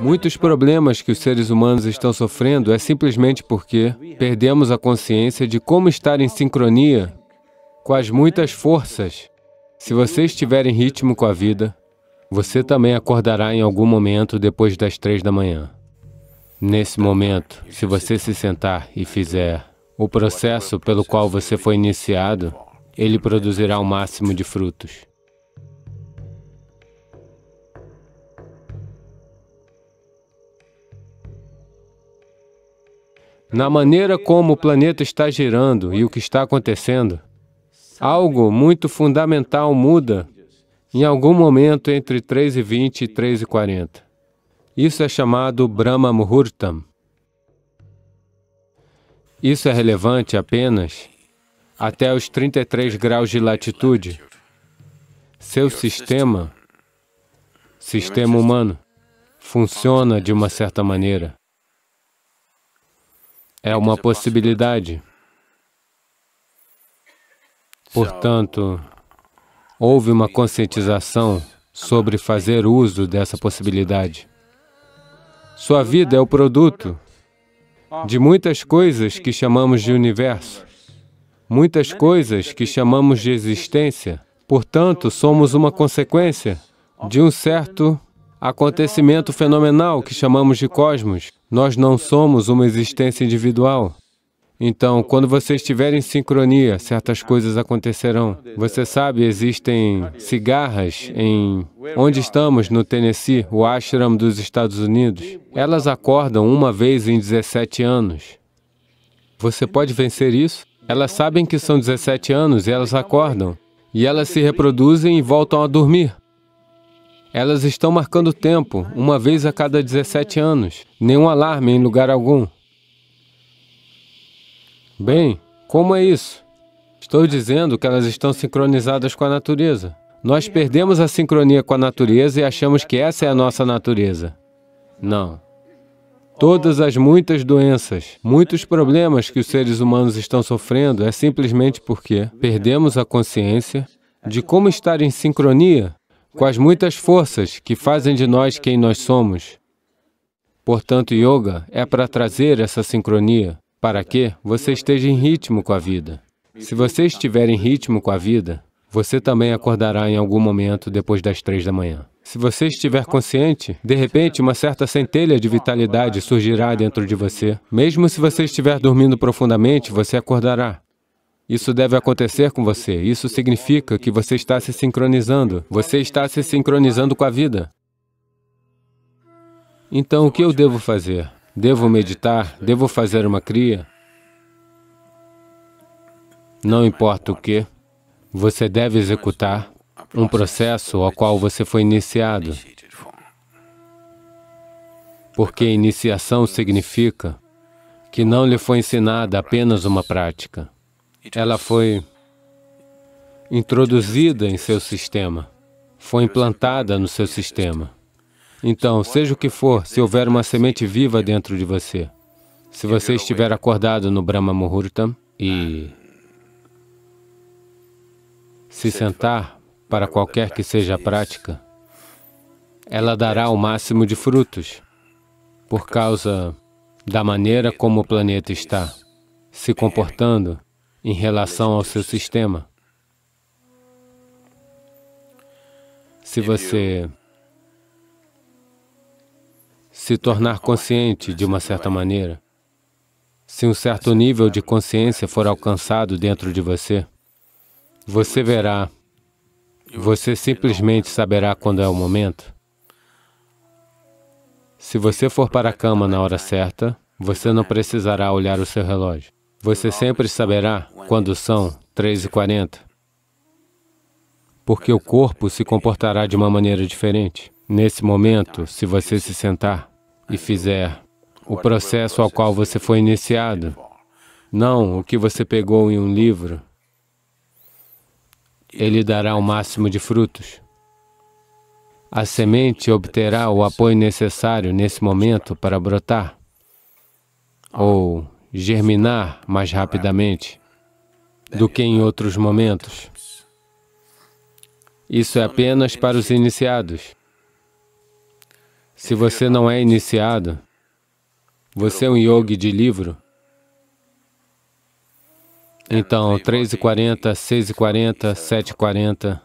Muitos problemas que os seres humanos estão sofrendo é simplesmente porque perdemos a consciência de como estar em sincronia com as muitas forças. Se você estiver em ritmo com a vida, você também acordará em algum momento depois das três da manhã. Nesse momento, se você se sentar e fizer o processo pelo qual você foi iniciado, ele produzirá o máximo de frutos. na maneira como o planeta está girando e o que está acontecendo. Algo muito fundamental muda em algum momento entre 3 e 20 e 3 e 40. Isso é chamado Brahma Muhurtam. Isso é relevante apenas até os 33 graus de latitude. Seu sistema, sistema humano, funciona de uma certa maneira é uma possibilidade. Portanto, houve uma conscientização sobre fazer uso dessa possibilidade. Sua vida é o produto de muitas coisas que chamamos de universo, muitas é coisas que chamamos é de existência. Portanto, somos uma consequência de um certo acontecimento fenomenal que chamamos de cosmos. Nós não somos uma existência individual. Então, quando você estiver em sincronia, certas coisas acontecerão. Você sabe, existem cigarras em... Onde estamos, no Tennessee, o ashram dos Estados Unidos. Elas acordam uma vez em 17 anos. Você pode vencer isso? Elas sabem que são 17 anos e elas acordam. E elas se reproduzem e voltam a dormir. Elas estão marcando tempo, uma vez a cada 17 anos. Nenhum alarme em lugar algum. Bem, como é isso? Estou dizendo que elas estão sincronizadas com a natureza. Nós perdemos a sincronia com a natureza e achamos que essa é a nossa natureza. Não. Todas as muitas doenças, muitos problemas que os seres humanos estão sofrendo é simplesmente porque perdemos a consciência de como estar em sincronia com as muitas forças que fazem de nós quem nós somos. Portanto, yoga é para trazer essa sincronia, para que você esteja em ritmo com a vida. Se você estiver em ritmo com a vida, você também acordará em algum momento depois das três da manhã. Se você estiver consciente, de repente uma certa centelha de vitalidade surgirá dentro de você. Mesmo se você estiver dormindo profundamente, você acordará. Isso deve acontecer com você. Isso significa que você está se sincronizando. Você está se sincronizando com a vida. Então, o que eu devo fazer? Devo meditar? Devo fazer uma cria? Não importa o que, você deve executar um processo ao qual você foi iniciado. Porque iniciação significa que não lhe foi ensinada apenas uma prática ela foi introduzida em seu sistema, foi implantada no seu sistema. Então, seja o que for, se houver uma semente viva dentro de você, se você estiver acordado no Brahma Muhurtam e se sentar para qualquer que seja a prática, ela dará o máximo de frutos por causa da maneira como o planeta está se comportando em relação ao seu sistema. Se você se tornar é consciente de uma certa maneira, se um certo nível de é consciência for alcançado dentro de você, você verá, você simplesmente saberá quando é o momento. Se você for para a cama na hora certa, você não é. precisará olhar o seu relógio. Você sempre saberá quando são 3h40, porque o corpo se comportará de uma maneira diferente. Nesse momento, se você se sentar e fizer o processo ao qual você foi iniciado, não o que você pegou em um livro, ele dará o máximo de frutos. A semente obterá o apoio necessário nesse momento para brotar, ou germinar mais rapidamente do que em outros momentos. Isso é apenas para os iniciados. Se você não é iniciado, você é um yogi de livro, então 3h40, 6h40, 7h40,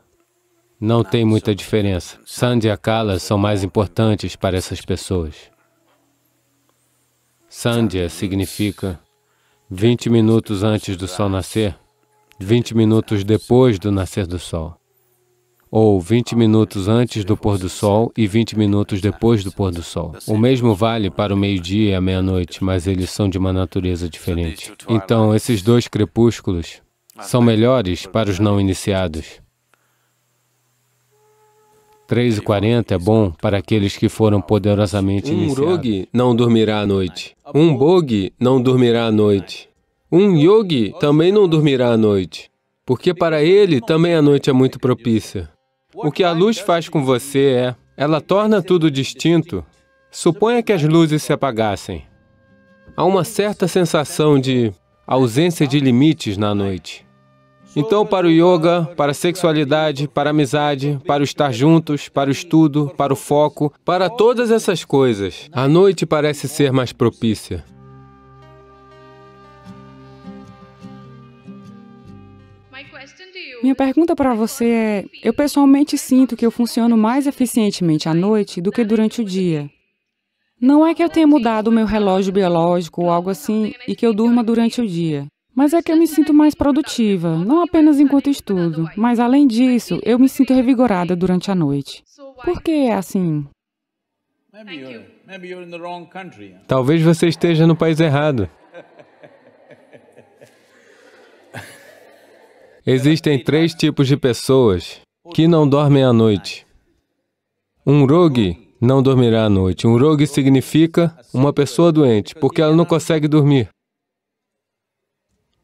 não tem muita diferença. Sandhya e Kala são mais importantes para essas pessoas. Sandhya significa 20 minutos antes do sol nascer, 20 minutos depois do nascer do sol, ou 20 minutos antes do pôr do sol e 20 minutos depois do pôr do sol. O mesmo vale para o meio-dia e a meia-noite, mas eles são de uma natureza diferente. Então, esses dois crepúsculos são melhores para os não iniciados. 40 é bom para aqueles que foram poderosamente iniciados. Um rogue não dormirá à noite. Um bogue não dormirá à noite. Um yogi também não dormirá à noite, porque para ele também a noite é muito propícia. O que a luz faz com você é, ela torna tudo distinto. Suponha que as luzes se apagassem. Há uma certa sensação de ausência de limites na noite. Então, para o yoga, para a sexualidade, para a amizade, para o estar juntos, para o estudo, para o foco, para todas essas coisas, a noite parece ser mais propícia. Minha pergunta para você é: eu pessoalmente sinto que eu funciono mais eficientemente à noite do que durante o dia. Não é que eu tenha mudado o meu relógio biológico ou algo assim e que eu durma durante o dia. Mas é que eu me sinto mais produtiva, não apenas enquanto estudo, mas além disso, eu me sinto revigorada durante a noite. Por que é assim? Talvez você esteja no país errado. Existem três tipos de pessoas que não dormem à noite. Um rogue não dormirá à noite. Um rogue significa uma pessoa doente, porque ela não consegue dormir.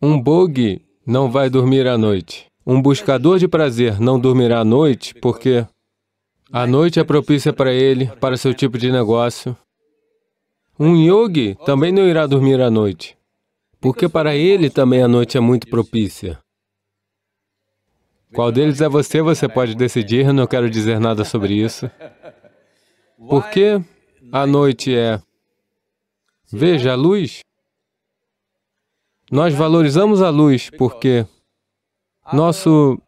Um bogue não vai dormir à noite. Um buscador de prazer não dormirá à noite porque a noite é propícia para ele, para seu tipo de negócio. Um yogi também não irá dormir à noite, porque para ele também a noite é muito propícia. Qual deles é você, você pode decidir, não quero dizer nada sobre isso. Porque a noite é... Veja a luz. Nós valorizamos a luz porque nosso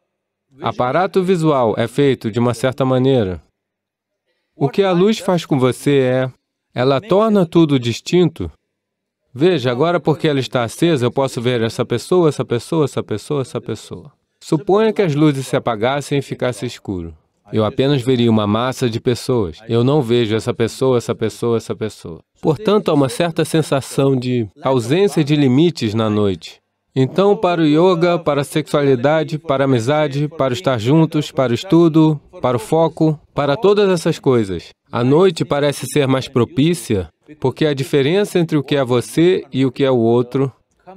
aparato visual é feito de uma certa maneira. O que a luz faz com você é, ela torna tudo distinto. Veja, agora porque ela está acesa, eu posso ver essa pessoa, essa pessoa, essa pessoa, essa pessoa. Suponha que as luzes se apagassem e ficasse escuro. Eu apenas veria uma massa de pessoas. Eu não vejo essa pessoa, essa pessoa, essa pessoa. Portanto, há uma certa sensação de ausência de limites na noite. Então, para o yoga, para a sexualidade, para a amizade, para estar juntos, para o estudo, para o foco, para todas essas coisas. A noite parece ser mais propícia, porque a diferença entre o que é você e o que é o outro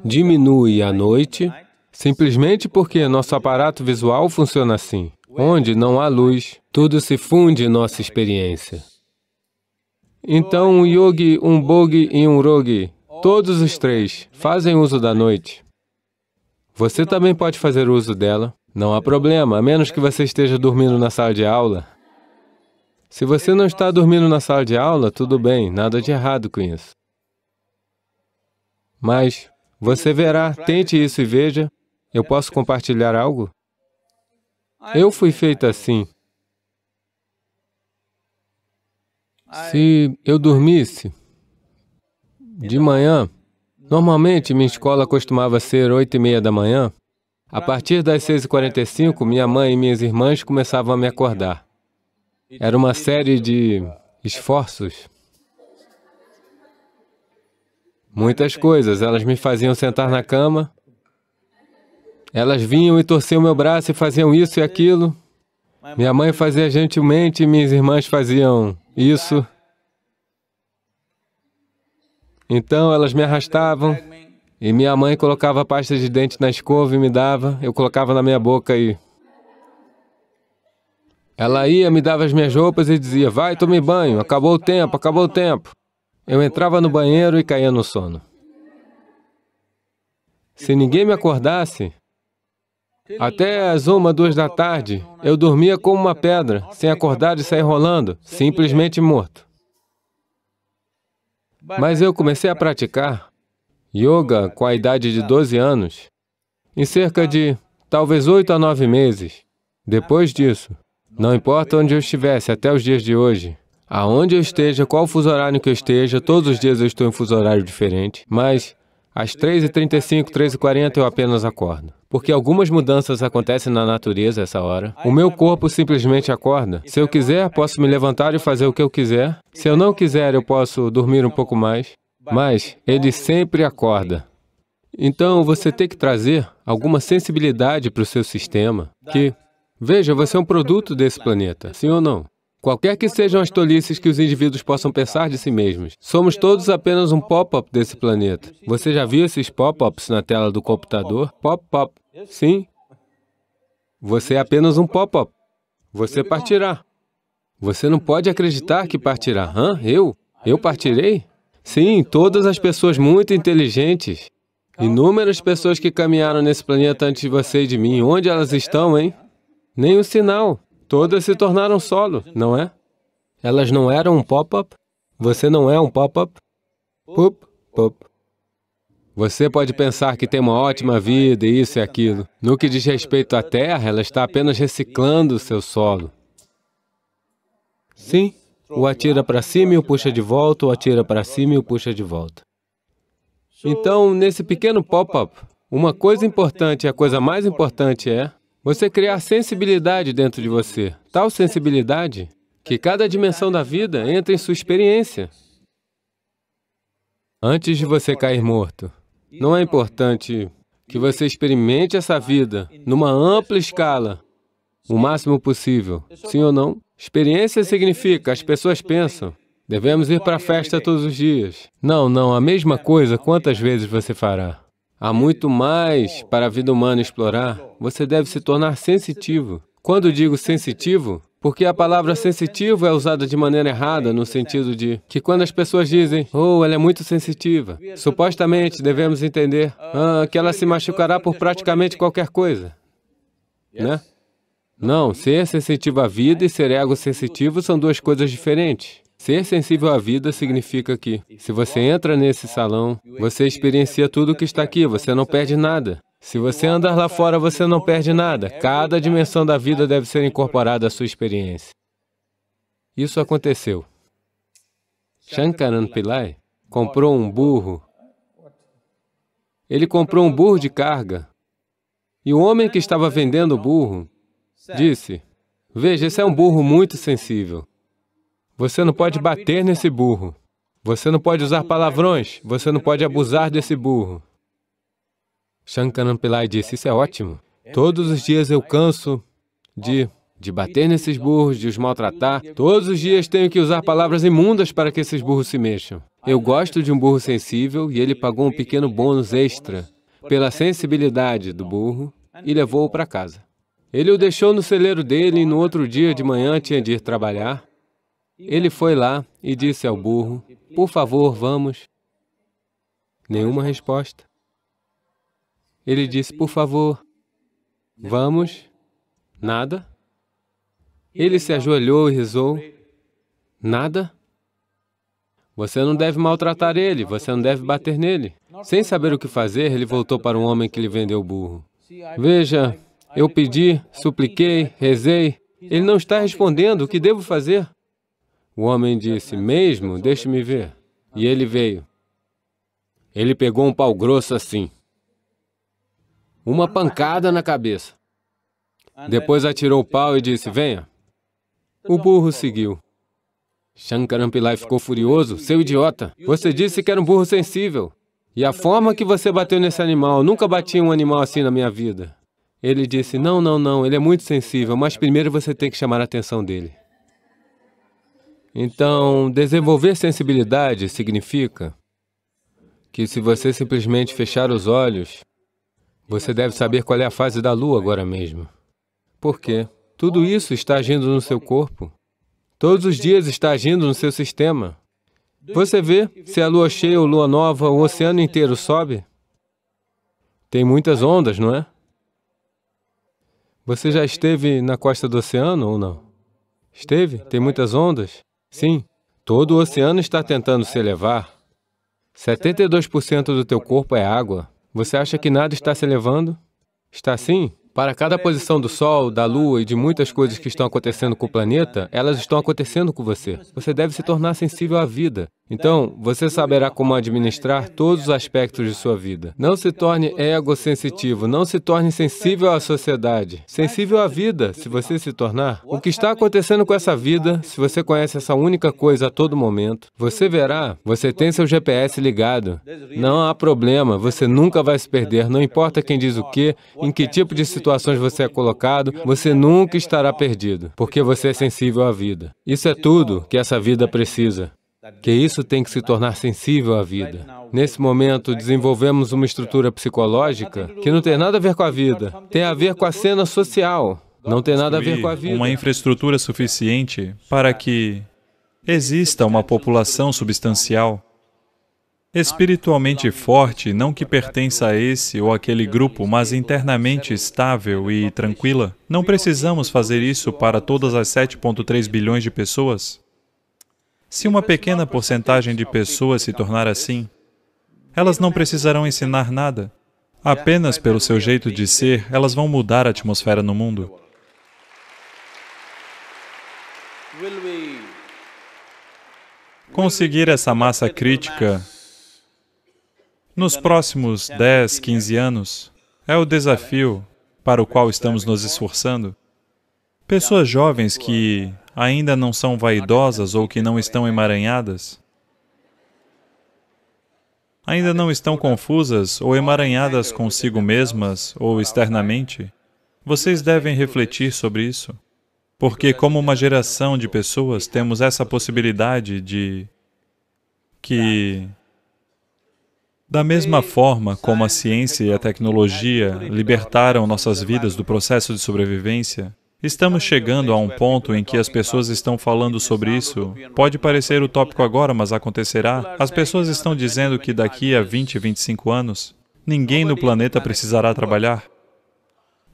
diminui à noite, simplesmente porque nosso aparato visual funciona assim. Onde não há luz, tudo se funde em nossa experiência. Então um yogi, um bogi e um rogi, todos os três, fazem uso da noite. Você também pode fazer uso dela, não há problema, a menos que você esteja dormindo na sala de aula. Se você não está dormindo na sala de aula, tudo bem, nada de errado com isso. Mas você verá, tente isso e veja. Eu posso compartilhar algo? Eu fui feito assim. Se eu dormisse de manhã, normalmente minha escola costumava ser oito e meia da manhã. A partir das 6 e 45 minha mãe e minhas irmãs começavam a me acordar. Era uma série de esforços. Muitas coisas. Elas me faziam sentar na cama. Elas vinham e torciam meu braço e faziam isso e aquilo. Minha mãe fazia gentilmente e minhas irmãs faziam isso. Então elas me arrastavam e minha mãe colocava pasta de dente na escova e me dava, eu colocava na minha boca e... Ela ia, me dava as minhas roupas e dizia, vai, tome banho, acabou o tempo, acabou o tempo. Eu entrava no banheiro e caía no sono. Se ninguém me acordasse, até às uma, duas da tarde, eu dormia como uma pedra, sem acordar e sair rolando, simplesmente morto. Mas eu comecei a praticar yoga com a idade de 12 anos, em cerca de talvez 8 a 9 meses. Depois disso, não importa onde eu estivesse até os dias de hoje, aonde eu esteja, qual fuso horário que eu esteja, todos os dias eu estou em fuso horário diferente, mas às 3h35, 3h40 eu apenas acordo porque algumas mudanças acontecem na natureza essa hora. O meu corpo simplesmente acorda. Se eu quiser, posso me levantar e fazer o que eu quiser. Se eu não quiser, eu posso dormir um pouco mais. Mas ele sempre acorda. Então, você tem que trazer alguma sensibilidade para o seu sistema, que, veja, você é um produto desse planeta, sim ou não? Qualquer que sejam as tolices que os indivíduos possam pensar de si mesmos, somos todos apenas um pop-up desse planeta. Você já viu esses pop-ups na tela do computador? Pop-up. Sim. Você é apenas um pop-up. Você partirá. Você não pode acreditar que partirá. Hã? Eu? Eu partirei? Sim, todas as pessoas muito inteligentes. Inúmeras pessoas que caminharam nesse planeta antes de você e de mim. Onde elas estão, hein? Nem um sinal. Todas se tornaram solo, não é? Elas não eram um pop-up? Você não é um pop-up? Pup, pup. Você pode pensar que tem uma ótima vida e isso e aquilo. No que diz respeito à Terra, ela está apenas reciclando o seu solo. Sim, o atira para cima e o puxa de volta, o atira para cima e o puxa de volta. Então, nesse pequeno pop-up, uma coisa importante, e a coisa mais importante é você criar sensibilidade dentro de você, tal sensibilidade que cada dimensão da vida entra em sua experiência. Antes de você cair morto, não é importante que você experimente essa vida numa ampla escala, o máximo possível. Sim ou não? Experiência significa, as pessoas pensam, devemos ir para a festa todos os dias. Não, não, a mesma coisa quantas vezes você fará. Há muito mais para a vida humana explorar. Você deve se tornar sensitivo. Quando digo sensitivo, porque a palavra sensitivo é usada de maneira errada, no sentido de que quando as pessoas dizem, oh, ela é muito sensitiva, supostamente devemos entender ah, que ela se machucará por praticamente qualquer coisa, né? Não, ser sensitivo à vida e ser ego sensitivo são duas coisas diferentes. Ser sensível à vida significa que, se você entra nesse salão, você experiencia tudo o que está aqui, você não perde nada. Se você andar lá fora, você não perde nada. Cada dimensão da vida deve ser incorporada à sua experiência. Isso aconteceu. Shankaran Pillai comprou um burro. Ele comprou um burro de carga. E o homem que estava vendendo o burro disse, veja, esse é um burro muito sensível. Você não pode bater nesse burro. Você não pode usar palavrões. Você não pode abusar desse burro. Shankaran Pillai disse, isso é ótimo. Todos os dias eu canso de, de bater nesses burros, de os maltratar. Todos os dias tenho que usar palavras imundas para que esses burros se mexam. Eu gosto de um burro sensível e ele pagou um pequeno bônus extra pela sensibilidade do burro e levou-o para casa. Ele o deixou no celeiro dele e no outro dia de manhã tinha de ir trabalhar. Ele foi lá e disse ao burro: Por favor, vamos. Nenhuma resposta. Ele disse: Por favor, vamos. Nada. Ele se ajoelhou e rezou: Nada. Você não deve maltratar ele, você não deve bater nele. Sem saber o que fazer, ele voltou para o homem que lhe vendeu o burro. Veja, eu pedi, supliquei, rezei. Ele não está respondendo, o que devo fazer? O homem disse, mesmo, deixe-me ver. E ele veio. Ele pegou um pau grosso assim. Uma pancada na cabeça. Depois atirou o pau e disse, venha. O burro seguiu. Shankaran Pillai ficou furioso, seu idiota. Você disse que era um burro sensível. E a forma que você bateu nesse animal, Eu nunca bati um animal assim na minha vida. Ele disse, não, não, não, ele é muito sensível, mas primeiro você tem que chamar a atenção dele. Então, desenvolver sensibilidade significa que se você simplesmente fechar os olhos, você deve saber qual é a fase da lua agora mesmo. Por quê? Tudo isso está agindo no seu corpo. Todos os dias está agindo no seu sistema. Você vê, se a lua cheia ou lua nova, o oceano inteiro sobe. Tem muitas ondas, não é? Você já esteve na costa do oceano ou não? Esteve? Tem muitas ondas? Sim, todo o oceano está tentando se elevar. 72% do teu corpo é água. Você acha que nada está se elevando? Está sim. Para cada posição do Sol, da Lua e de muitas coisas que estão acontecendo com o planeta, elas estão acontecendo com você. Você deve se tornar sensível à vida. Então, você saberá como administrar todos os aspectos de sua vida. Não se torne egocensitivo, não se torne sensível à sociedade, sensível à vida, se você se tornar. O que está acontecendo com essa vida, se você conhece essa única coisa a todo momento, você verá, você tem seu GPS ligado. Não há problema, você nunca vai se perder, não importa quem diz o que, em que tipo de situações você é colocado, você nunca estará perdido, porque você é sensível à vida. Isso é tudo que essa vida precisa que isso tem que se tornar sensível à vida. Nesse momento, desenvolvemos uma estrutura psicológica que não tem nada a ver com a vida, tem a ver com a cena social, não tem nada a ver com a vida. Uma infraestrutura suficiente para que exista uma população substancial espiritualmente forte, não que pertença a esse ou aquele grupo, mas internamente estável e tranquila. Não precisamos fazer isso para todas as 7,3 bilhões de pessoas. Se uma pequena porcentagem de pessoas se tornar assim, elas não precisarão ensinar nada. Apenas pelo seu jeito de ser, elas vão mudar a atmosfera no mundo. Conseguir essa massa crítica nos próximos 10, 15 anos é o desafio para o qual estamos nos esforçando. Pessoas jovens que ainda não são vaidosas ou que não estão emaranhadas? Ainda não estão confusas ou emaranhadas consigo mesmas ou externamente? Vocês devem refletir sobre isso. Porque, como uma geração de pessoas, temos essa possibilidade de que, da mesma forma como a ciência e a tecnologia libertaram nossas vidas do processo de sobrevivência, Estamos chegando a um ponto em que as pessoas estão falando sobre isso. Pode parecer utópico agora, mas acontecerá. As pessoas estão dizendo que daqui a 20, 25 anos, ninguém no planeta precisará trabalhar.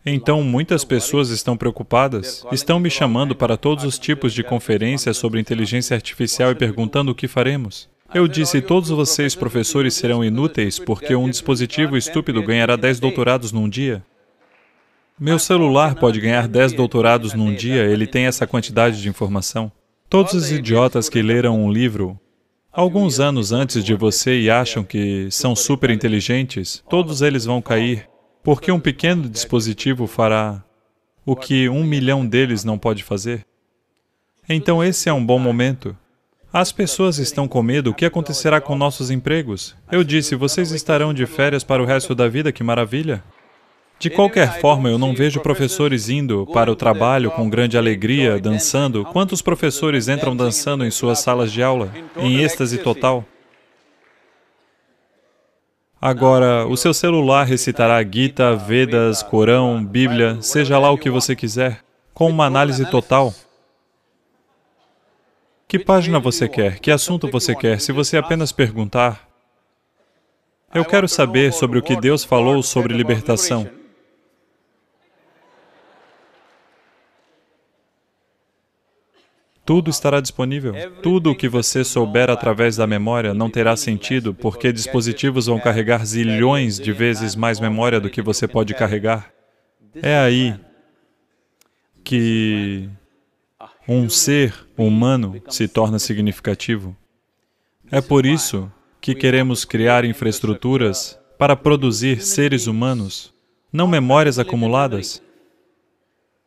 Então, muitas pessoas estão preocupadas, estão me chamando para todos os tipos de conferências sobre inteligência artificial e perguntando o que faremos. Eu disse, todos vocês professores serão inúteis porque um dispositivo estúpido ganhará 10 doutorados num dia. Meu celular pode ganhar 10 doutorados num dia, ele tem essa quantidade de informação. Todos os idiotas que leram um livro alguns anos antes de você e acham que são super inteligentes, todos eles vão cair, porque um pequeno dispositivo fará o que um milhão deles não pode fazer. Então esse é um bom momento. As pessoas estão com medo, o que acontecerá com nossos empregos? Eu disse, vocês estarão de férias para o resto da vida, que maravilha! De qualquer forma, eu não vejo professores indo para o trabalho com grande alegria, dançando. Quantos professores entram dançando em suas salas de aula, em êxtase total? Agora, o seu celular recitará Gita, Vedas, Corão, Bíblia, seja lá o que você quiser, com uma análise total. Que página você quer? Que assunto você quer? Se você apenas perguntar, eu quero saber sobre o que Deus falou sobre libertação. Tudo estará disponível. Tudo o que você souber através da memória não terá sentido, porque dispositivos vão carregar zilhões de vezes mais memória do que você pode carregar. É aí que um ser humano se torna significativo. É por isso que queremos criar infraestruturas para produzir seres humanos, não memórias acumuladas.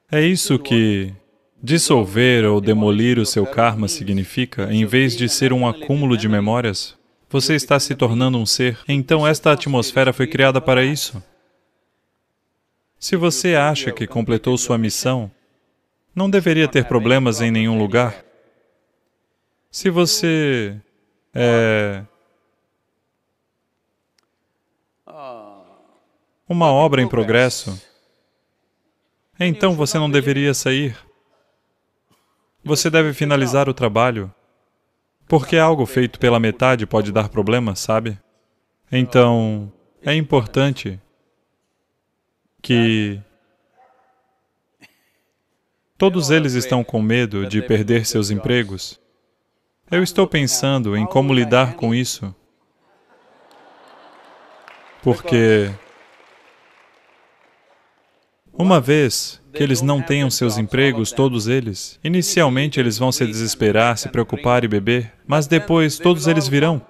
É isso que Dissolver ou demolir o seu karma significa, em vez de ser um acúmulo de memórias, você está se tornando um ser. Então, esta atmosfera foi criada para isso. Se você acha que completou sua missão, não deveria ter problemas em nenhum lugar. Se você é uma obra em progresso, então você não deveria sair. Você deve finalizar o trabalho, porque algo feito pela metade pode dar problema, sabe? Então, é importante que todos eles estão com medo de perder seus empregos. Eu estou pensando em como lidar com isso, porque uma vez que eles não tenham seus empregos, todos eles. Inicialmente, eles vão se desesperar, se preocupar e beber, mas depois todos eles virão.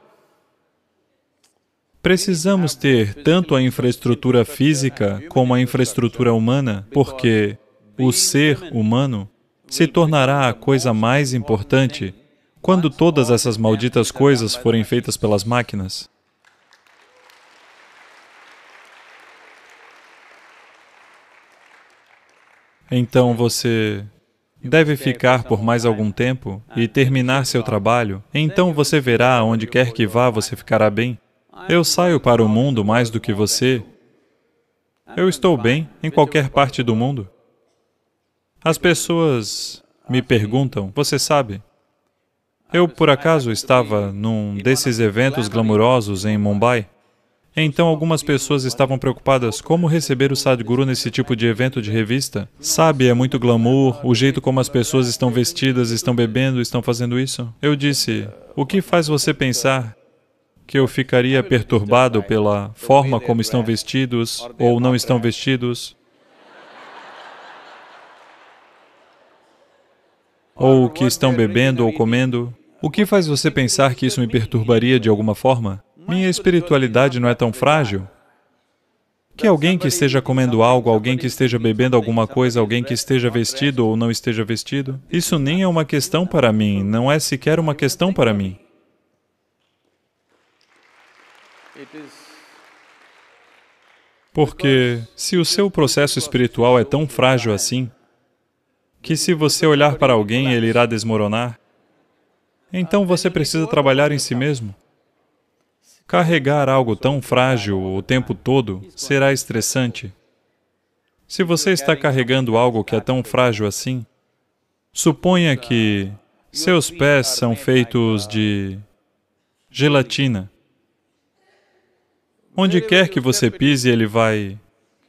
Precisamos ter tanto a infraestrutura física como a infraestrutura humana, porque o ser humano se tornará a coisa mais importante quando todas essas malditas coisas forem feitas pelas máquinas. Então você deve ficar por mais algum tempo e terminar seu trabalho. Então você verá, onde quer que vá, você ficará bem. Eu saio para o mundo mais do que você. Eu estou bem em qualquer parte do mundo. As pessoas me perguntam, você sabe, eu por acaso estava num desses eventos glamurosos em Mumbai então, algumas pessoas estavam preocupadas como receber o Sadhguru nesse tipo de evento de revista. Sabe, é muito glamour, o jeito como as pessoas estão vestidas, estão bebendo, estão fazendo isso. Eu disse, o que faz você pensar que eu ficaria perturbado pela forma como estão vestidos ou não estão vestidos? Ou o que estão bebendo ou comendo? O que faz você pensar que isso me perturbaria de alguma forma? Minha espiritualidade não é tão frágil. Que alguém que esteja comendo algo, alguém que esteja bebendo alguma coisa, alguém que esteja vestido ou não esteja vestido, isso nem é uma questão para mim, não é sequer uma questão para mim. Porque se o seu processo espiritual é tão frágil assim, que se você olhar para alguém ele irá desmoronar, então você precisa trabalhar em si mesmo. Carregar algo tão frágil o tempo todo será estressante. Se você está carregando algo que é tão frágil assim, suponha que seus pés são feitos de gelatina. Onde quer que você pise, ele vai,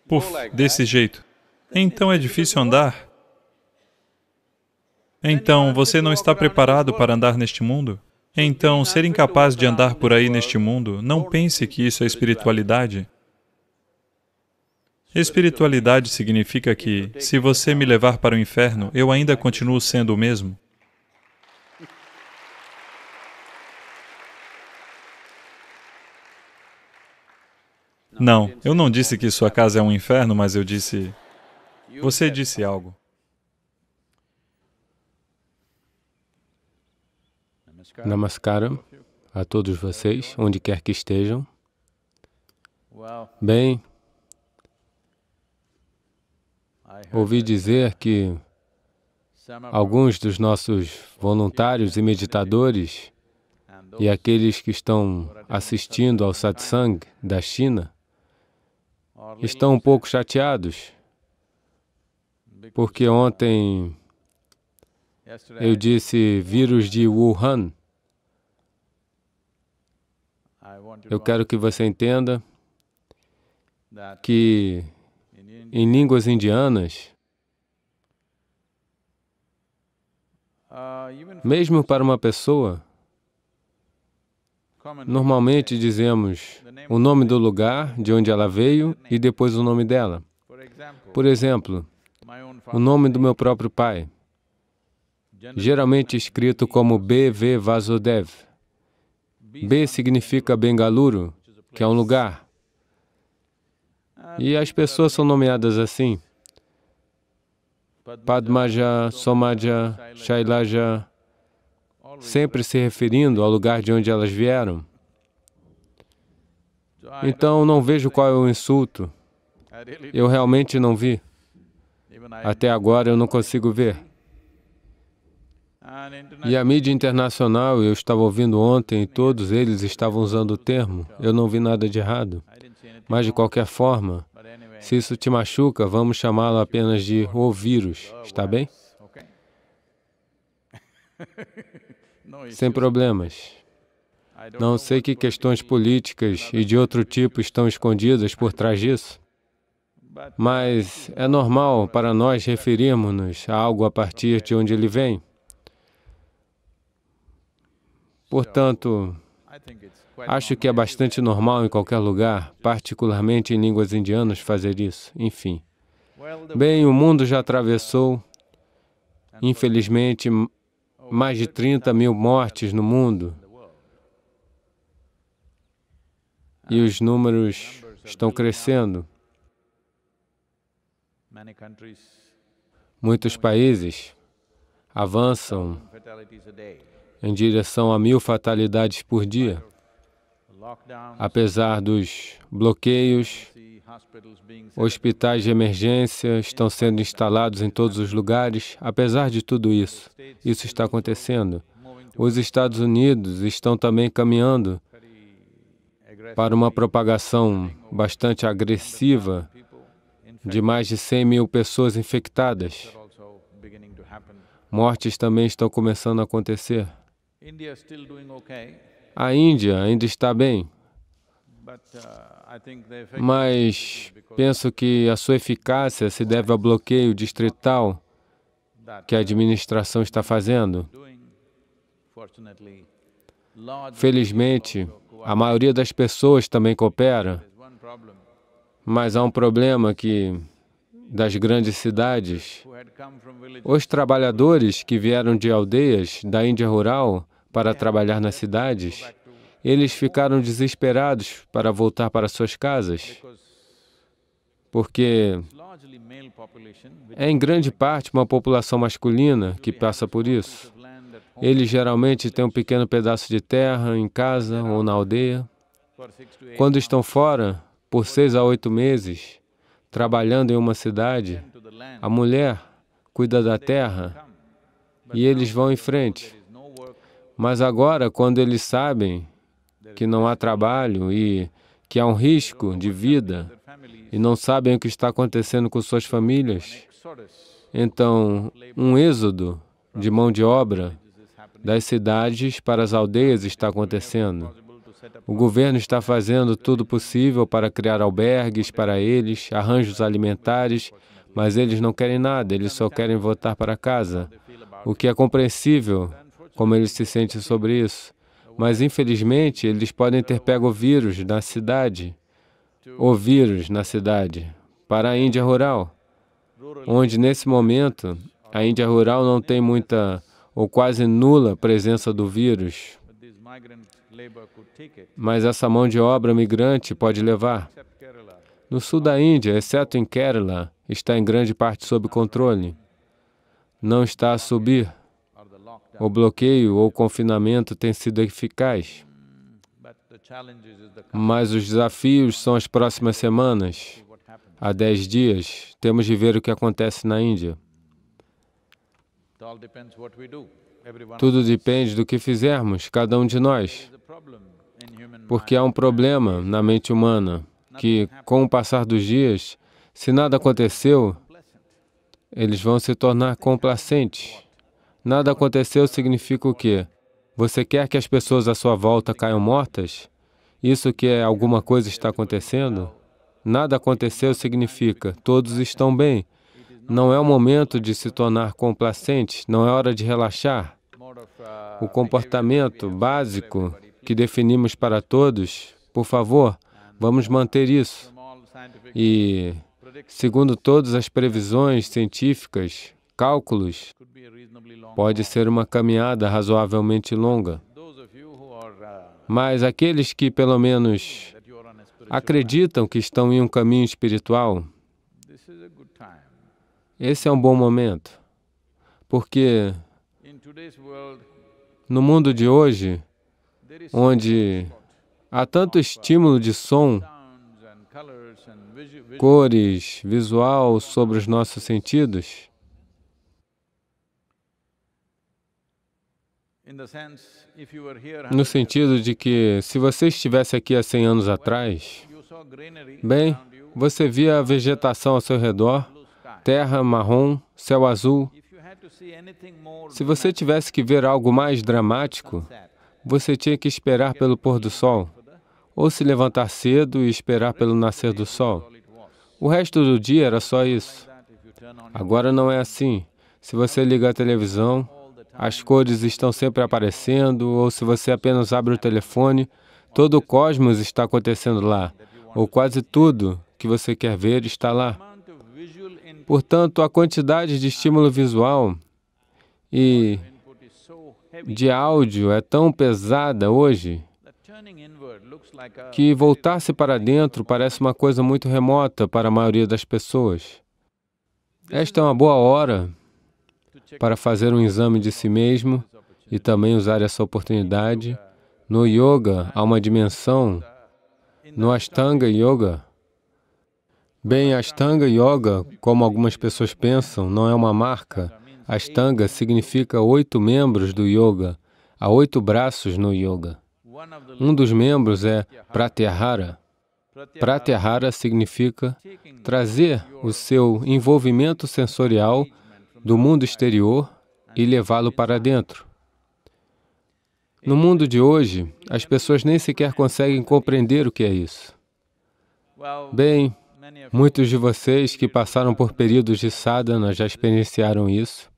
puff, desse jeito. Então é difícil andar. Então você não está preparado para andar neste mundo? Então, ser incapaz de andar por aí neste mundo, não pense que isso é espiritualidade. Espiritualidade significa que, se você me levar para o inferno, eu ainda continuo sendo o mesmo. Não, eu não disse que sua casa é um inferno, mas eu disse. Você disse algo. Namaskaram a todos vocês, onde quer que estejam. Bem, ouvi dizer que alguns dos nossos voluntários e meditadores e aqueles que estão assistindo ao satsang da China estão um pouco chateados, porque ontem eu disse vírus de Wuhan, eu quero que você entenda que em línguas indianas, mesmo para uma pessoa, normalmente dizemos o nome do lugar de onde ela veio e depois o nome dela. Por exemplo, o nome do meu próprio pai, geralmente escrito como B.V. Vasudev. B significa Bengaluru, que é um lugar. E as pessoas são nomeadas assim. Padmaja, Somaja, Shailaja, sempre se referindo ao lugar de onde elas vieram. Então, não vejo qual é o insulto. Eu realmente não vi. Até agora eu não consigo ver. E a mídia internacional, eu estava ouvindo ontem e todos eles estavam usando o termo. Eu não vi nada de errado. Mas, de qualquer forma, se isso te machuca, vamos chamá-lo apenas de o vírus, está bem? Sem problemas. Não sei que questões políticas e de outro tipo estão escondidas por trás disso, mas é normal para nós referirmos-nos a algo a partir de onde ele vem. Portanto, acho que é bastante normal em qualquer lugar, particularmente em línguas indianas, fazer isso. Enfim. Bem, o mundo já atravessou, infelizmente, mais de 30 mil mortes no mundo. E os números estão crescendo. Muitos países avançam em direção a mil fatalidades por dia. Apesar dos bloqueios, hospitais de emergência estão sendo instalados em todos os lugares. Apesar de tudo isso, isso está acontecendo. Os Estados Unidos estão também caminhando para uma propagação bastante agressiva de mais de 100 mil pessoas infectadas. Mortes também estão começando a acontecer. A Índia ainda está bem, uh, mas penso que a sua eficácia se deve ao bloqueio distrital que a administração está fazendo. Uh, Felizmente, a maioria das pessoas também coopera, mas há um problema que das grandes cidades, os trabalhadores que vieram de aldeias da Índia rural para trabalhar nas cidades, eles ficaram desesperados para voltar para suas casas, porque é em grande parte uma população masculina que passa por isso. Eles geralmente têm um pequeno pedaço de terra em casa ou na aldeia. Quando estão fora, por seis a oito meses, trabalhando em uma cidade, a mulher cuida da terra e eles vão em frente. Mas agora, quando eles sabem que não há trabalho e que há um risco de vida e não sabem o que está acontecendo com suas famílias, então um êxodo de mão de obra das cidades para as aldeias está acontecendo. O governo está fazendo tudo possível para criar albergues para eles, arranjos alimentares, mas eles não querem nada, eles só querem voltar para casa, o que é compreensível como eles se sentem sobre isso. Mas, infelizmente, eles podem ter pego o vírus na cidade, o vírus na cidade, para a Índia rural, onde, nesse momento, a Índia rural não tem muita ou quase nula presença do vírus. Mas essa mão de obra migrante pode levar. No sul da Índia, exceto em Kerala, está em grande parte sob controle. Não está a subir o bloqueio ou confinamento tem sido eficaz. Mas os desafios são as próximas semanas. Há dez dias, temos de ver o que acontece na Índia. Tudo depende do que fizermos, cada um de nós. Porque há um problema na mente humana, que com o passar dos dias, se nada aconteceu, eles vão se tornar complacentes nada aconteceu significa o quê? Você quer que as pessoas à sua volta caiam mortas? Isso que é alguma coisa está acontecendo? Nada aconteceu significa todos estão bem. Não é o momento de se tornar complacente, não é hora de relaxar. O comportamento básico que definimos para todos, por favor, vamos manter isso. E, segundo todas as previsões científicas, cálculos, pode ser uma caminhada razoavelmente longa. Mas aqueles que, pelo menos, acreditam que estão em um caminho espiritual, esse é um bom momento. Porque no mundo de hoje, onde há tanto estímulo de som, cores, visual sobre os nossos sentidos, No sentido de que, se você estivesse aqui há 100 anos atrás, bem, você via a vegetação ao seu redor, terra marrom, céu azul. Se você tivesse que ver algo mais dramático, você tinha que esperar pelo pôr do sol, ou se levantar cedo e esperar pelo nascer do sol. O resto do dia era só isso. Agora não é assim. Se você liga a televisão, as cores estão sempre aparecendo, ou se você apenas abre o telefone, todo o cosmos está acontecendo lá, ou quase tudo que você quer ver está lá. Portanto, a quantidade de estímulo visual e de áudio é tão pesada hoje que voltar-se para dentro parece uma coisa muito remota para a maioria das pessoas. Esta é uma boa hora para fazer um exame de si mesmo e também usar essa oportunidade. No yoga há uma dimensão, no Ashtanga Yoga. Bem, Ashtanga Yoga, como algumas pessoas pensam, não é uma marca. Ashtanga significa oito membros do yoga, há oito braços no yoga. Um dos membros é Pratyahara. Pratyahara significa trazer o seu envolvimento sensorial do mundo exterior e levá-lo para dentro. No mundo de hoje, as pessoas nem sequer conseguem compreender o que é isso. Bem, muitos de vocês que passaram por períodos de sadhana já experienciaram isso.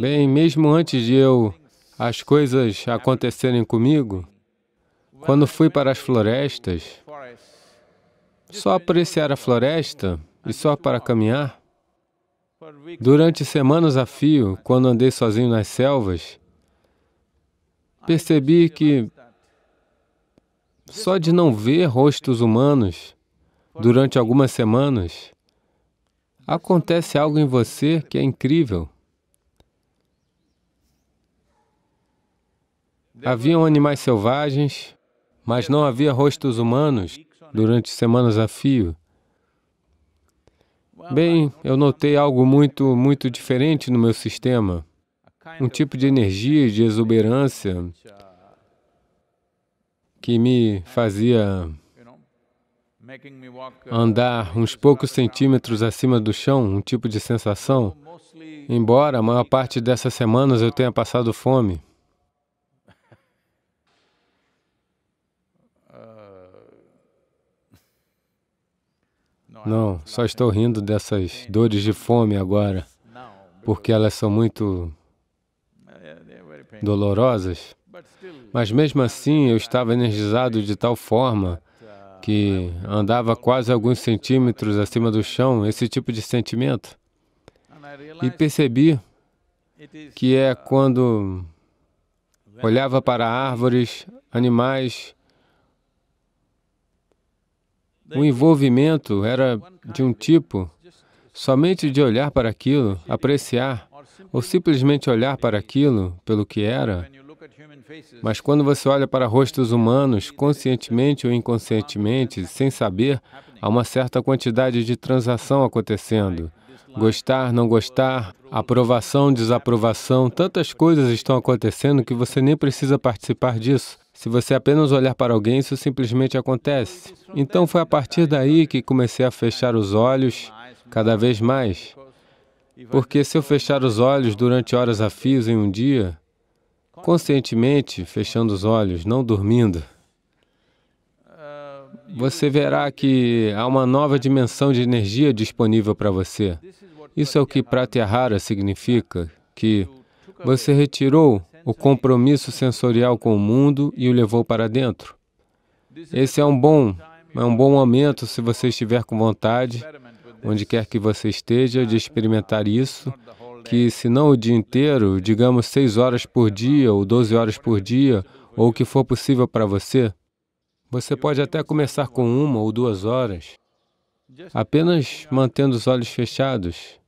Bem, mesmo antes de eu as coisas acontecerem comigo, quando fui para as florestas, só apreciar a floresta e só para caminhar, Durante semanas a fio, quando andei sozinho nas selvas, percebi que só de não ver rostos humanos durante algumas semanas, acontece algo em você que é incrível. Haviam animais selvagens, mas não havia rostos humanos durante semanas a fio. Bem, eu notei algo muito, muito diferente no meu sistema. Um tipo de energia, de exuberância que me fazia andar uns poucos centímetros acima do chão, um tipo de sensação. Embora a maior parte dessas semanas eu tenha passado fome. Não, só estou rindo dessas dores de fome agora, porque elas são muito dolorosas. Mas mesmo assim, eu estava energizado de tal forma que andava quase alguns centímetros acima do chão, esse tipo de sentimento. E percebi que é quando olhava para árvores, animais, o envolvimento era de um tipo, somente de olhar para aquilo, apreciar, ou simplesmente olhar para aquilo, pelo que era. Mas quando você olha para rostos humanos, conscientemente ou inconscientemente, sem saber, há uma certa quantidade de transação acontecendo. Gostar, não gostar, aprovação, desaprovação, tantas coisas estão acontecendo que você nem precisa participar disso. Se você apenas olhar para alguém, isso simplesmente acontece. Então foi a partir daí que comecei a fechar os olhos cada vez mais. Porque se eu fechar os olhos durante horas a fios em um dia, conscientemente fechando os olhos, não dormindo, você verá que há uma nova dimensão de energia disponível para você. Isso é o que Pratyahara significa, que você retirou o compromisso sensorial com o mundo e o levou para dentro. Esse é um bom, é um bom momento se você estiver com vontade, onde quer que você esteja, de experimentar isso, que se não o dia inteiro, digamos seis horas por dia ou doze horas por dia, ou o que for possível para você, você pode até começar com uma ou duas horas, apenas mantendo os olhos fechados,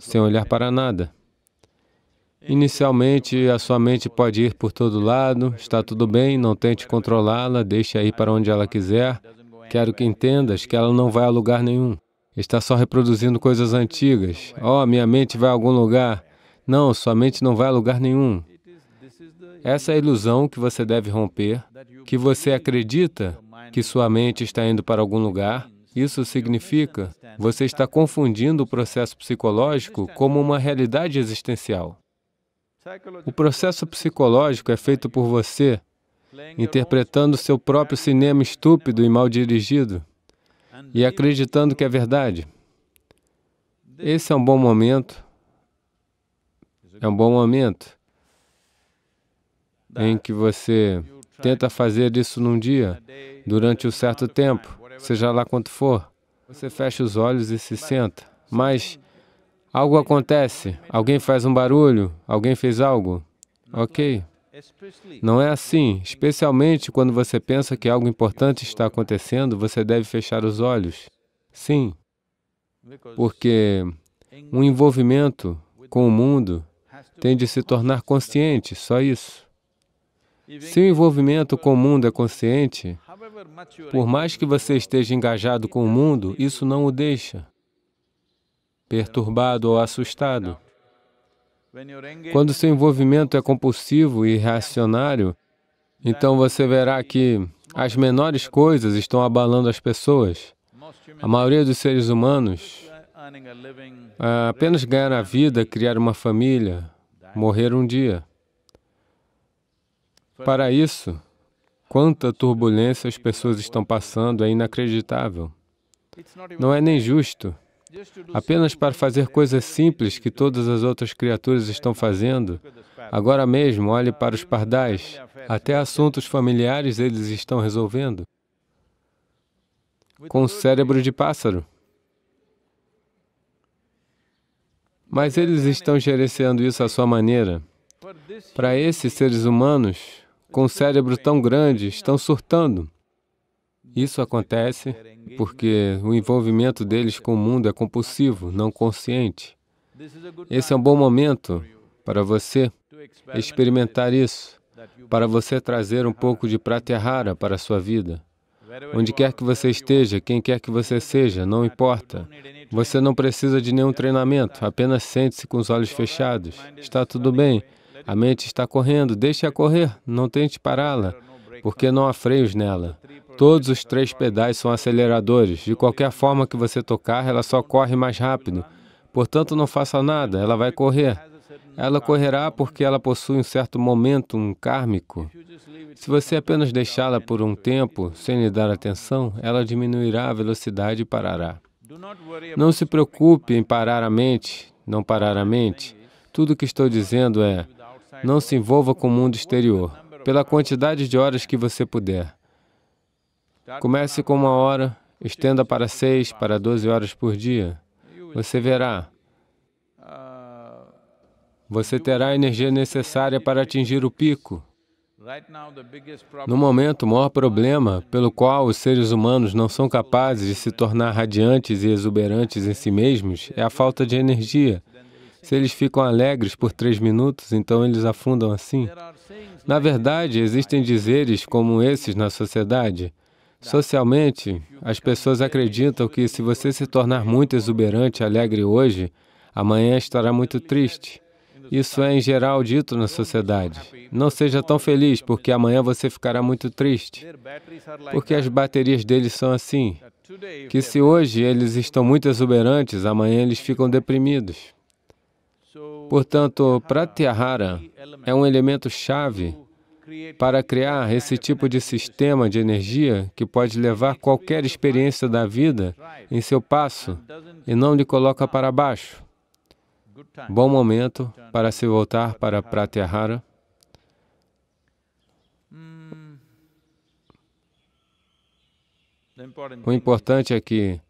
sem olhar para nada. Inicialmente, a sua mente pode ir por todo lado, está tudo bem, não tente controlá-la, deixe-a ir para onde ela quiser. Quero que entendas que ela não vai a lugar nenhum. Está só reproduzindo coisas antigas. Oh, minha mente vai a algum lugar. Não, sua mente não vai a lugar nenhum. Essa é a ilusão que você deve romper, que você acredita que sua mente está indo para algum lugar, isso significa você está confundindo o processo psicológico como uma realidade existencial. O processo psicológico é feito por você, interpretando seu próprio cinema estúpido e mal dirigido e acreditando que é verdade. Esse é um bom momento, é um bom momento em que você tenta fazer isso num dia, durante um certo tempo, seja lá quanto for. Você fecha os olhos e se senta. Mas Algo acontece, alguém faz um barulho, alguém fez algo. Ok. Não é assim. Especialmente quando você pensa que algo importante está acontecendo, você deve fechar os olhos. Sim. Porque um envolvimento com o mundo tem de se tornar consciente, só isso. Se o envolvimento com o mundo é consciente, por mais que você esteja engajado com o mundo, isso não o deixa perturbado ou assustado. Quando seu envolvimento é compulsivo e reacionário, então você verá que as menores coisas estão abalando as pessoas. A maioria dos seres humanos ah, apenas ganhar a vida, criar uma família, morrer um dia. Para isso, quanta turbulência as pessoas estão passando é inacreditável. Não é nem justo apenas para fazer coisas simples que todas as outras criaturas estão fazendo. Agora mesmo, olhe para os pardais. Até assuntos familiares eles estão resolvendo. Com o cérebro de pássaro. Mas eles estão gerenciando isso à sua maneira. Para esses seres humanos, com um cérebro tão grande, estão surtando. Isso acontece porque o envolvimento deles com o mundo é compulsivo, não consciente. Esse é um bom momento para você experimentar isso, para você trazer um pouco de pratyahara para a sua vida. Onde quer que você esteja, quem quer que você seja, não importa. Você não precisa de nenhum treinamento, apenas sente-se com os olhos fechados. Está tudo bem. A mente está correndo, deixe-a correr, não tente pará-la, porque não há freios nela. Todos os três pedais são aceleradores. De qualquer forma que você tocar, ela só corre mais rápido. Portanto, não faça nada, ela vai correr. Ela correrá porque ela possui um certo momentum kármico. Se você apenas deixá-la por um tempo, sem lhe dar atenção, ela diminuirá a velocidade e parará. Não se preocupe em parar a mente, não parar a mente. Tudo o que estou dizendo é, não se envolva com o mundo exterior, pela quantidade de horas que você puder. Comece com uma hora, estenda para seis, para doze horas por dia. Você verá. Você terá a energia necessária para atingir o pico. No momento, o maior problema pelo qual os seres humanos não são capazes de se tornar radiantes e exuberantes em si mesmos é a falta de energia. Se eles ficam alegres por três minutos, então eles afundam assim. Na verdade, existem dizeres como esses na sociedade. Socialmente, as pessoas acreditam que se você se tornar muito exuberante e alegre hoje, amanhã estará muito triste. Isso é em geral dito na sociedade. Não seja tão feliz, porque amanhã você ficará muito triste. Porque as baterias deles são assim. Que se hoje eles estão muito exuberantes, amanhã eles ficam deprimidos. Portanto, Pratyahara é um elemento chave para criar esse tipo de sistema de energia que pode levar qualquer experiência da vida em seu passo e não lhe coloca para baixo. Bom momento para se voltar para Pratyahara. O importante é que,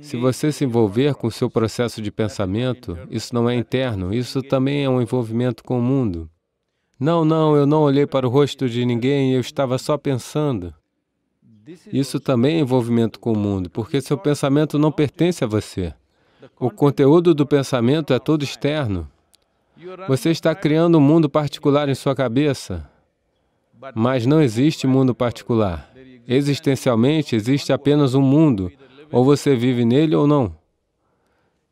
se você se envolver com o seu processo de pensamento, isso não é interno, isso também é um envolvimento com o mundo. Não, não, eu não olhei para o rosto de ninguém, eu estava só pensando. Isso também é envolvimento com o mundo, porque seu pensamento não pertence a você. O conteúdo do pensamento é todo externo. Você está criando um mundo particular em sua cabeça, mas não existe mundo particular. Existencialmente, existe apenas um mundo, ou você vive nele ou não.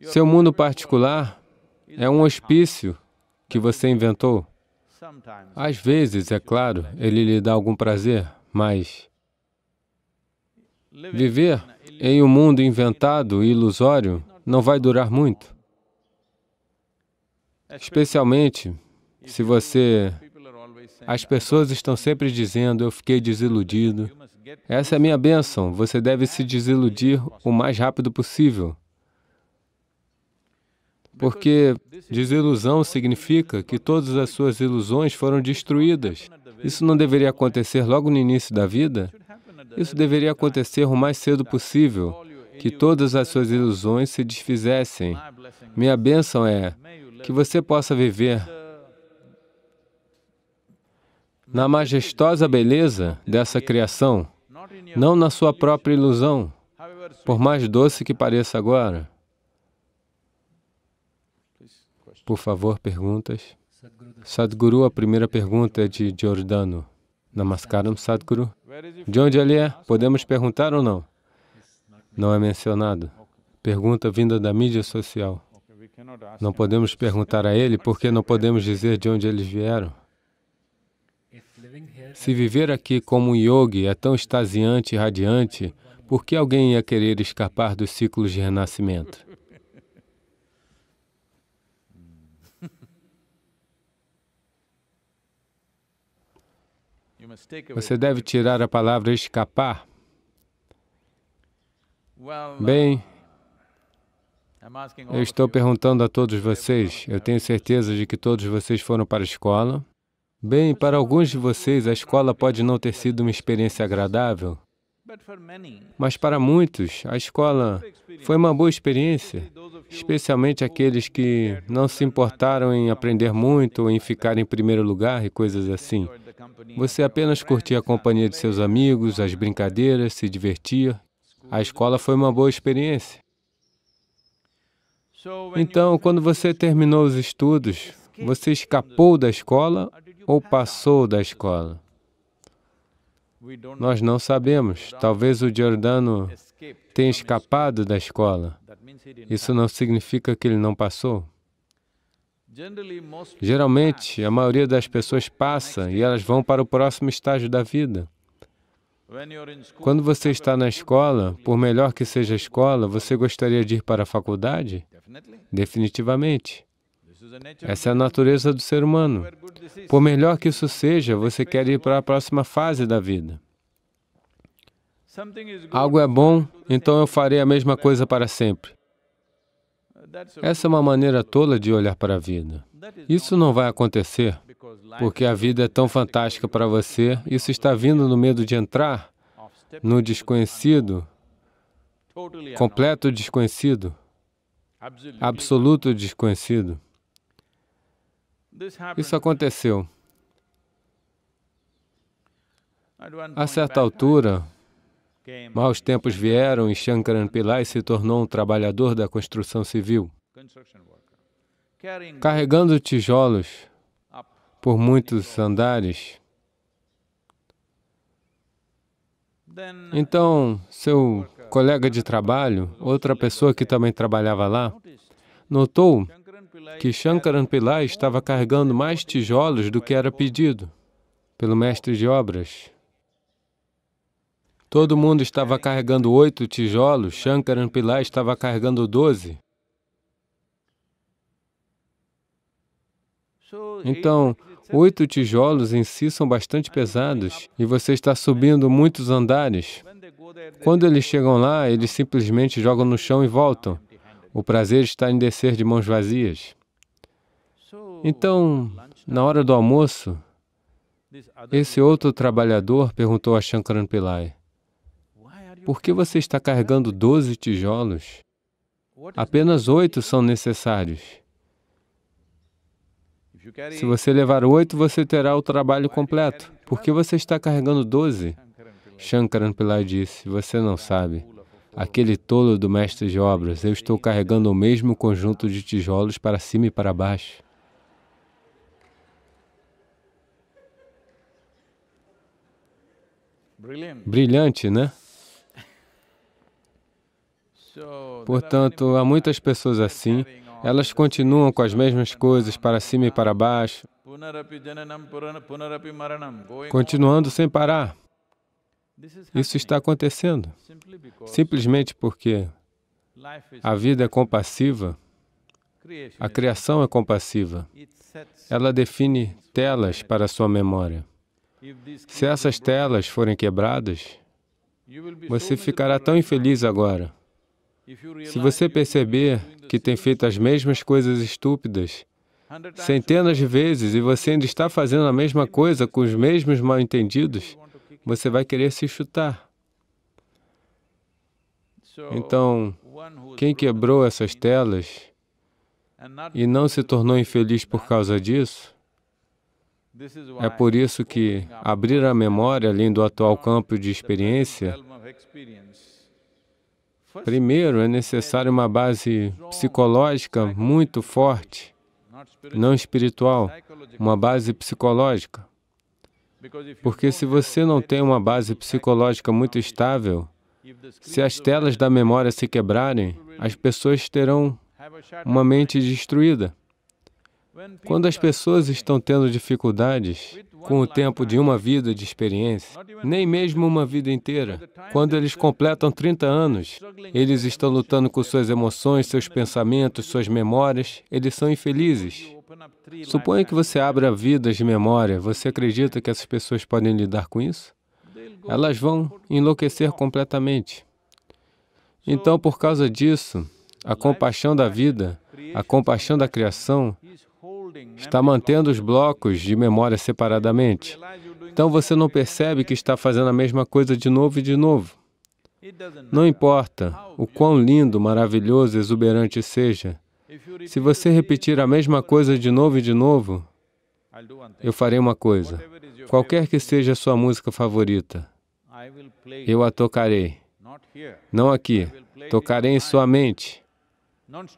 Seu mundo particular é um hospício que você inventou. Às vezes, é claro, ele lhe dá algum prazer, mas viver em um mundo inventado e ilusório não vai durar muito. Especialmente se você... As pessoas estão sempre dizendo, eu fiquei desiludido. Essa é a minha bênção, você deve se desiludir o mais rápido possível. Porque desilusão significa que todas as suas ilusões foram destruídas. Isso não deveria acontecer logo no início da vida? Isso deveria acontecer o mais cedo possível, que todas as suas ilusões se desfizessem. Minha bênção é que você possa viver na majestosa beleza dessa criação, não na sua própria ilusão, por mais doce que pareça agora. Por favor, perguntas. Sadhguru, a primeira pergunta é de Giordano. Namaskaram, Sadhguru. De onde ele é? Podemos perguntar ou não? Não é mencionado. Pergunta vinda da mídia social. Não podemos perguntar a ele porque não podemos dizer de onde eles vieram. Se viver aqui como um yogi é tão extasiante e radiante, por que alguém ia querer escapar dos ciclos de renascimento? Você deve tirar a palavra escapar. Bem, eu estou perguntando a todos vocês. Eu tenho certeza de que todos vocês foram para a escola. Bem, para alguns de vocês, a escola pode não ter sido uma experiência agradável, mas para muitos, a escola foi uma boa experiência, especialmente aqueles que não se importaram em aprender muito ou em ficar em primeiro lugar e coisas assim. Você apenas curtia a companhia de seus amigos, as brincadeiras, se divertia. A escola foi uma boa experiência. Então, quando você terminou os estudos, você escapou da escola ou passou da escola? Nós não sabemos. Talvez o Giordano tenha escapado da escola. Isso não significa que ele não passou. Geralmente, a maioria das pessoas passa e elas vão para o próximo estágio da vida. Quando você está na escola, por melhor que seja a escola, você gostaria de ir para a faculdade? Definitivamente. Essa é a natureza do ser humano. Por melhor que isso seja, você quer ir para a próxima fase da vida. Algo é bom, então eu farei a mesma coisa para sempre. Essa é uma maneira tola de olhar para a vida. Isso não vai acontecer, porque a vida é tão fantástica para você, isso está vindo no medo de entrar no desconhecido, completo desconhecido, absoluto desconhecido. Isso aconteceu. A certa altura, Maus tempos vieram e Shankaran Pillai se tornou um trabalhador da construção civil, carregando tijolos por muitos andares. Então, seu colega de trabalho, outra pessoa que também trabalhava lá, notou que Shankaran Pillai estava carregando mais tijolos do que era pedido pelo mestre de obras. Todo mundo estava carregando oito tijolos, Shankaran Pillai estava carregando doze. Então, oito tijolos em si são bastante pesados e você está subindo muitos andares. Quando eles chegam lá, eles simplesmente jogam no chão e voltam. O prazer está em descer de mãos vazias. Então, na hora do almoço, esse outro trabalhador perguntou a Shankaran Pillai, por que você está carregando 12 tijolos? Apenas oito são necessários. Se você levar oito, você terá o trabalho completo. Por que você está carregando doze? Shankaran Pillai disse, você não sabe. Aquele tolo do mestre de obras, eu estou carregando o mesmo conjunto de tijolos para cima e para baixo. Brilhante, né? Portanto, há muitas pessoas assim, elas continuam com as mesmas coisas para cima e para baixo, então. continuando sem parar. Isso está acontecendo simplesmente porque a vida é compassiva, a criação é compassiva. Ela define telas para a sua memória. Se essas telas forem quebradas, você ficará tão infeliz agora se você perceber que tem assim, feito as né? mesmas coisas estúpidas centenas de vezes e você ainda está fazendo a mesma coisa com os assim, mesmos mal-entendidos, você vai querer se chutar. Então, quem quebrou essas telas e não se tornou infeliz por causa disso, é por isso que abrir a memória além do atual campo de experiência Assim. Primeiro, é necessário uma base psicológica muito forte, não espiritual, uma base psicológica. Porque se você não tem uma base psicológica muito estável, se as telas da memória se quebrarem, as pessoas terão uma mente destruída. Quando as pessoas estão tendo dificuldades com o tempo de uma vida de experiência, nem mesmo uma vida inteira, quando eles completam 30 anos, eles estão lutando com suas emoções, seus pensamentos, suas memórias, eles são infelizes. Suponha que você abra vidas de memória, você acredita que essas pessoas podem lidar com isso? Elas vão enlouquecer completamente. Então, por causa disso, a compaixão da vida, a compaixão da criação né? está mantendo os blocos de memória separadamente. Então você não percebe que está fazendo a mesma coisa de novo e de novo. Não importa o quão lindo, maravilhoso, exuberante seja, se você repetir a mesma coisa de novo e de novo, eu farei uma coisa. Qualquer que seja a sua música favorita, eu a tocarei. Não aqui, tocarei em sua mente,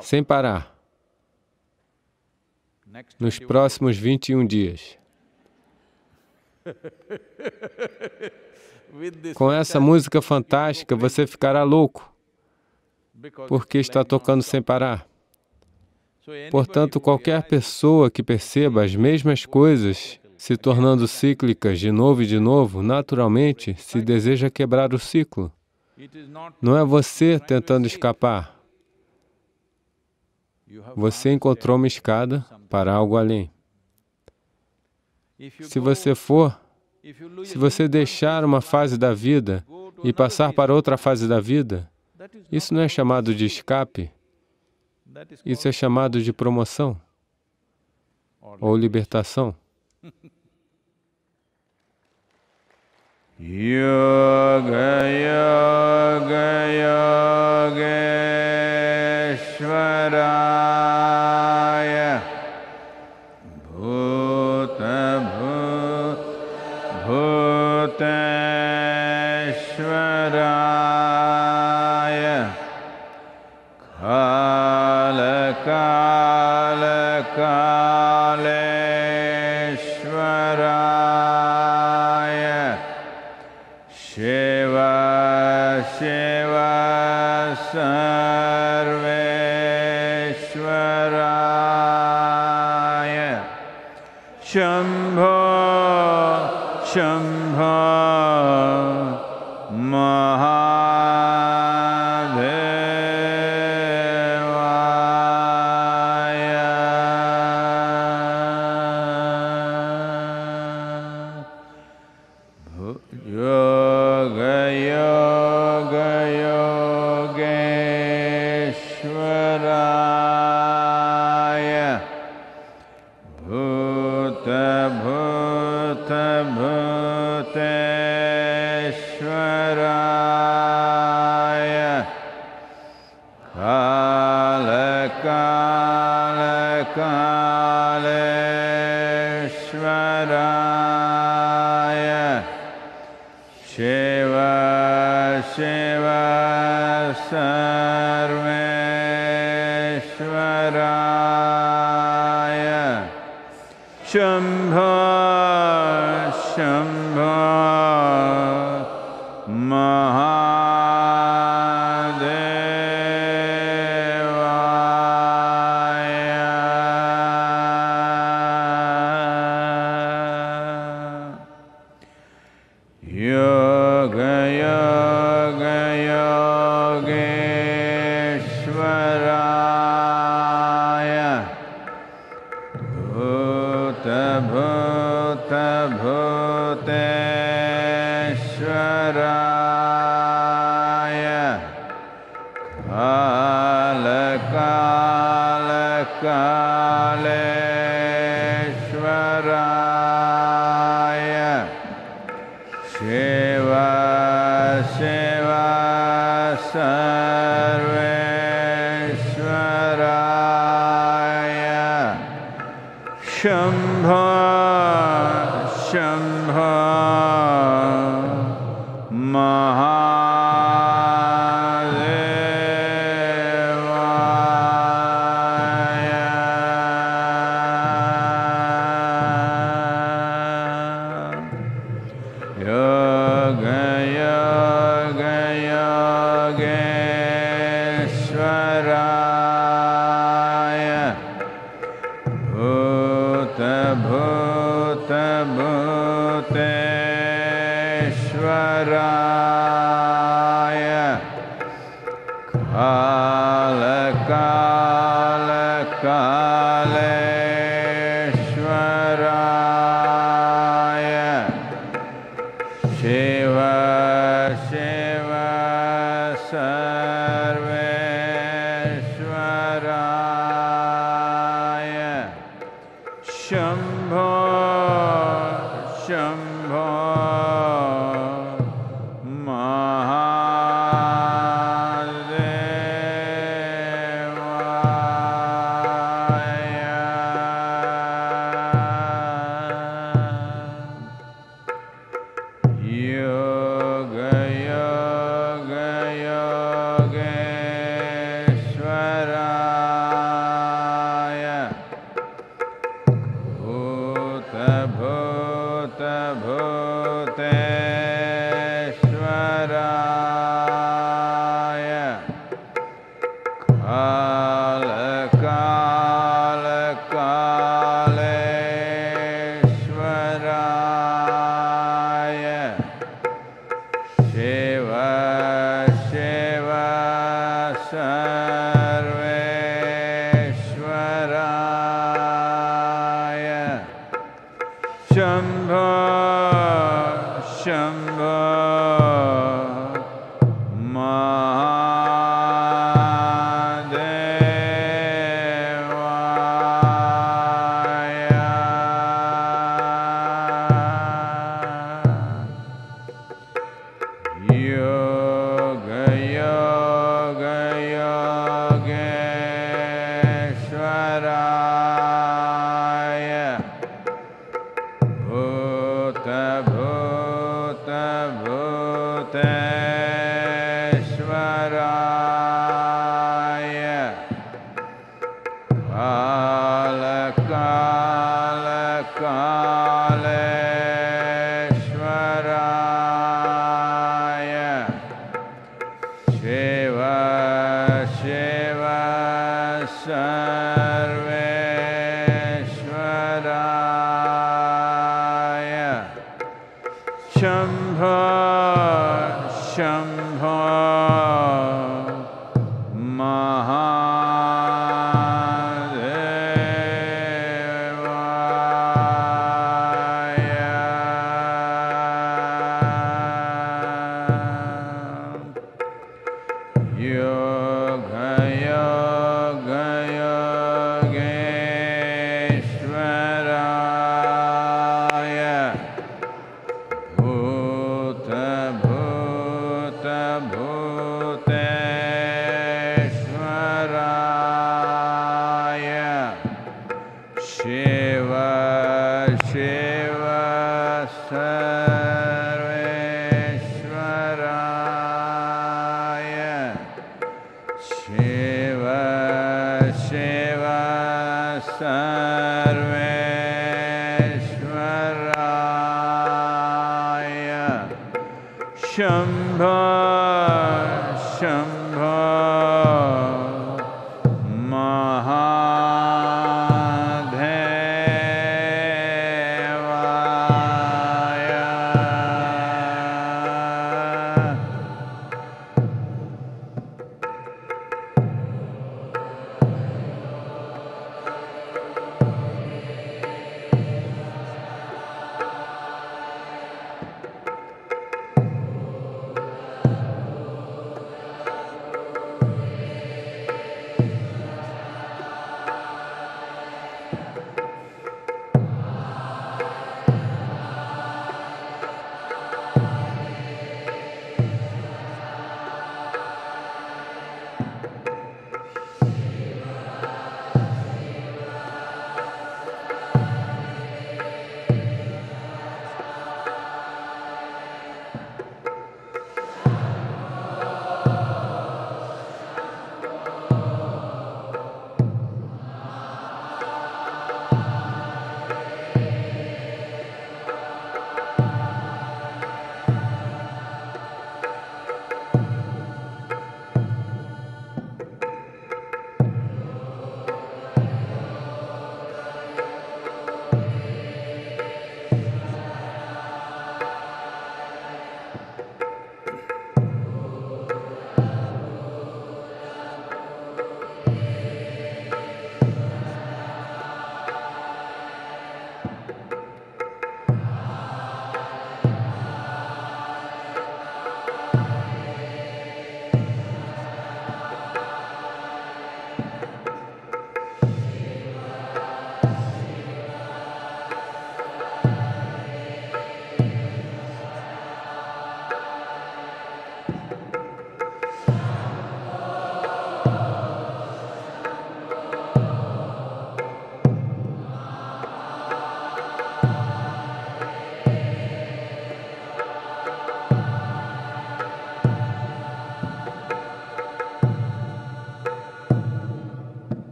sem parar nos próximos 21 dias. Com essa música fantástica, você ficará louco, porque está tocando sem parar. Portanto, qualquer pessoa que perceba as mesmas coisas se tornando cíclicas de novo e de novo, naturalmente se deseja quebrar o ciclo. Não é você tentando escapar, você encontrou uma escada para algo além. Se você for, se você deixar uma fase da vida e passar para outra fase da vida, isso não é chamado de escape, isso é chamado de promoção ou libertação. Yoga, yoga, yoga. स्वरा भूते ईश्वराया Lucas.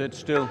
Sit still.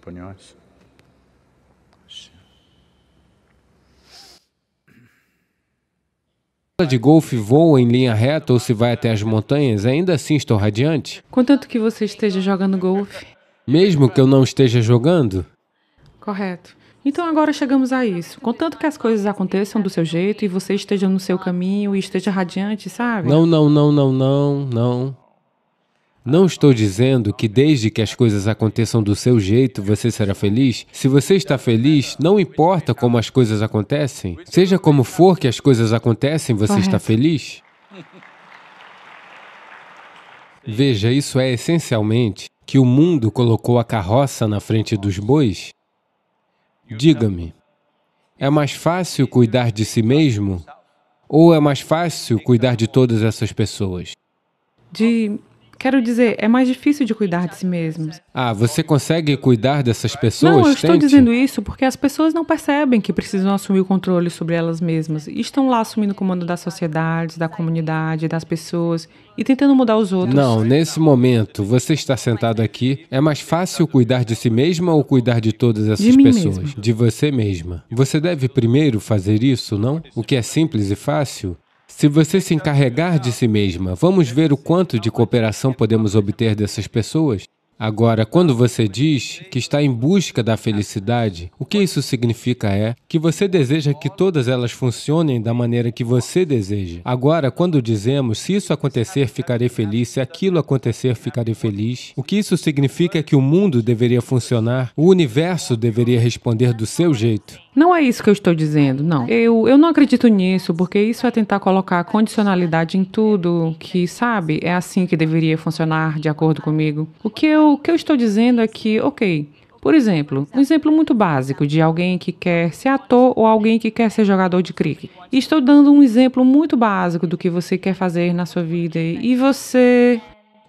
opiniões? de golfe voa em linha reta ou se vai até as montanhas, ainda assim estou radiante? Contanto que você esteja jogando golfe. Mesmo que eu não esteja jogando? Correto. Então agora chegamos a isso. Contanto que as coisas aconteçam do seu jeito e você esteja no seu caminho e esteja radiante, sabe? Não, não, não, não, não, não. Não estou dizendo que desde que as coisas aconteçam do seu jeito, você será feliz. Se você está feliz, não importa como as coisas acontecem. Seja como for que as coisas acontecem, você está feliz. Veja, isso é essencialmente que o mundo colocou a carroça na frente dos bois. Diga-me, é mais fácil cuidar de si mesmo ou é mais fácil cuidar de todas essas pessoas? De Quero dizer, é mais difícil de cuidar de si mesmos. Ah, você consegue cuidar dessas pessoas? Não, eu estou Tente. dizendo isso porque as pessoas não percebem que precisam assumir o controle sobre elas mesmas. E estão lá assumindo o comando das sociedades, da comunidade, das pessoas e tentando mudar os outros. Não, nesse momento, você está sentado aqui, é mais fácil cuidar de si mesma ou cuidar de todas essas de pessoas? De você mesma. Você deve primeiro fazer isso, não? O que é simples e fácil se você se encarregar de si mesma, vamos ver o quanto de cooperação podemos obter dessas pessoas? Agora, quando você diz que está em busca da felicidade, o que isso significa é que você deseja que todas elas funcionem da maneira que você deseja. Agora, quando dizemos se isso acontecer, ficarei feliz, se aquilo acontecer, ficarei feliz, o que isso significa é que o mundo deveria funcionar, o universo deveria responder do seu jeito. Não é isso que eu estou dizendo, não. Eu, eu não acredito nisso, porque isso é tentar colocar condicionalidade em tudo que, sabe, é assim que deveria funcionar de acordo comigo. O que eu o que eu estou dizendo é que, ok, por exemplo, um exemplo muito básico de alguém que quer ser ator ou alguém que quer ser jogador de cricket. Estou dando um exemplo muito básico do que você quer fazer na sua vida e você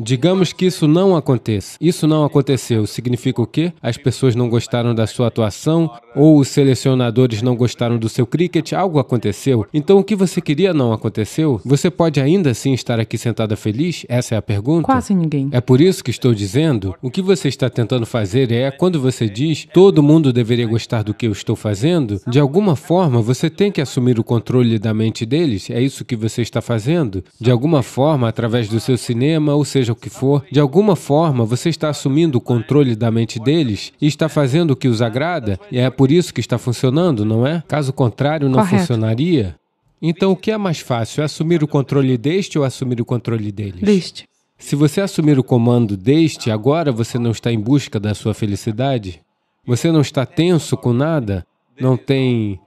Digamos que isso não aconteça. Isso não aconteceu. Significa o quê? As pessoas não gostaram da sua atuação ou os selecionadores não gostaram do seu cricket, algo aconteceu. Então o que você queria não aconteceu? Você pode ainda assim estar aqui sentada feliz? Essa é a pergunta. Quase ninguém. É por isso que estou dizendo, o que você está tentando fazer é, quando você diz, todo mundo deveria gostar do que eu estou fazendo, de alguma forma você tem que assumir o controle da mente deles, é isso que você está fazendo. De alguma forma, através do seu cinema, ou seja, seja o que for, de alguma forma você está assumindo o controle da mente deles e está fazendo o que os agrada, e é por isso que está funcionando, não é? Caso contrário, não Correto. funcionaria. Então, o que é mais fácil, é assumir o controle deste ou assumir o controle deles? Deste. Se você assumir o comando deste, agora você não está em busca da sua felicidade, você não está tenso com nada, não tem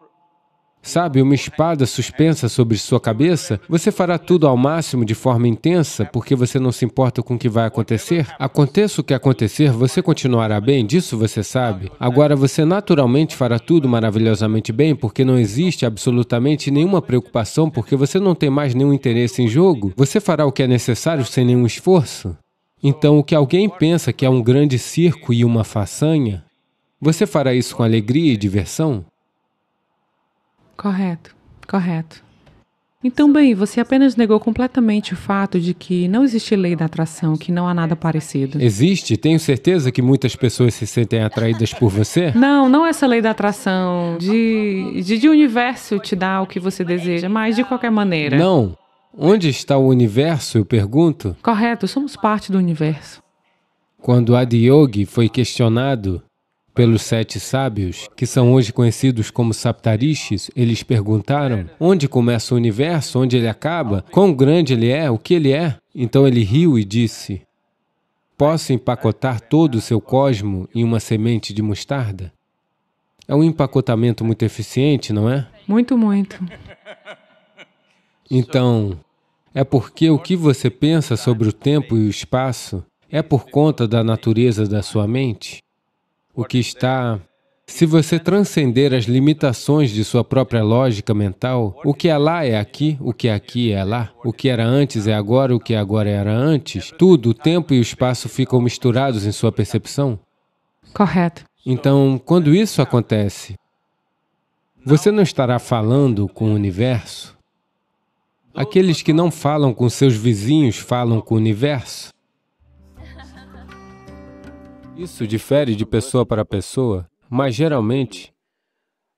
sabe, uma espada suspensa sobre sua cabeça, você fará tudo ao máximo de forma intensa porque você não se importa com o que vai acontecer? Aconteça o que acontecer, você continuará bem, disso você sabe. Agora, você naturalmente fará tudo maravilhosamente bem porque não existe absolutamente nenhuma preocupação porque você não tem mais nenhum interesse em jogo. Você fará o que é necessário sem nenhum esforço. Então, o que alguém pensa que é um grande circo e uma façanha, você fará isso com alegria e diversão? Correto, correto. Então, bem, você apenas negou completamente o fato de que não existe lei da atração, que não há nada parecido. Existe? Tenho certeza que muitas pessoas se sentem atraídas por você? Não, não essa lei da atração, de, de, de universo te dar o que você deseja, mas de qualquer maneira. Não. Onde está o universo, eu pergunto? Correto, somos parte do universo. Quando Adiyogi foi questionado pelos sete sábios, que são hoje conhecidos como Saptarishis, eles perguntaram onde começa o universo, onde ele acaba, quão grande ele é, o que ele é. Então ele riu e disse, posso empacotar todo o seu cosmo em uma semente de mostarda? É um empacotamento muito eficiente, não é? Muito, muito. Então, é porque o que você pensa sobre o tempo e o espaço é por conta da natureza da sua mente? o que está. Se você transcender as limitações de sua própria lógica mental, o que é lá é aqui, o que é aqui é lá, o que era antes é agora, o que agora era antes, tudo, o tempo e o espaço ficam misturados em sua percepção. Correto. Então, quando isso acontece, você não estará falando com o universo. Aqueles que não falam com seus vizinhos falam com o universo. Isso difere de pessoa para pessoa, mas geralmente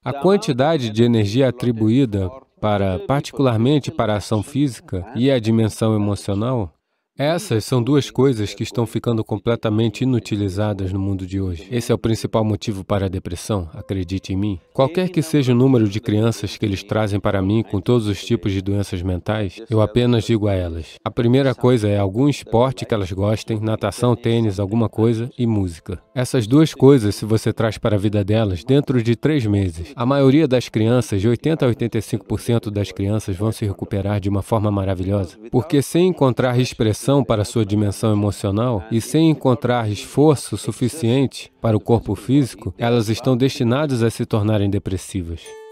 a quantidade de energia atribuída para, particularmente para a ação física e a dimensão emocional, essas são duas coisas que estão ficando completamente inutilizadas no mundo de hoje. Esse é o principal motivo para a depressão, acredite em mim. Qualquer que seja o número de crianças que eles trazem para mim com todos os tipos de doenças mentais, eu apenas digo a elas: a primeira coisa é algum esporte que elas gostem, natação, tênis, alguma coisa e música. Essas duas coisas, se você traz para a vida delas, dentro de três meses, a maioria das crianças, de 80 a 85% das crianças, vão se recuperar de uma forma maravilhosa, porque sem encontrar expressão atenção para sua dimensão emocional e sem encontrar esforço suficiente para o corpo físico, elas estão destinadas a se tornarem depressivas.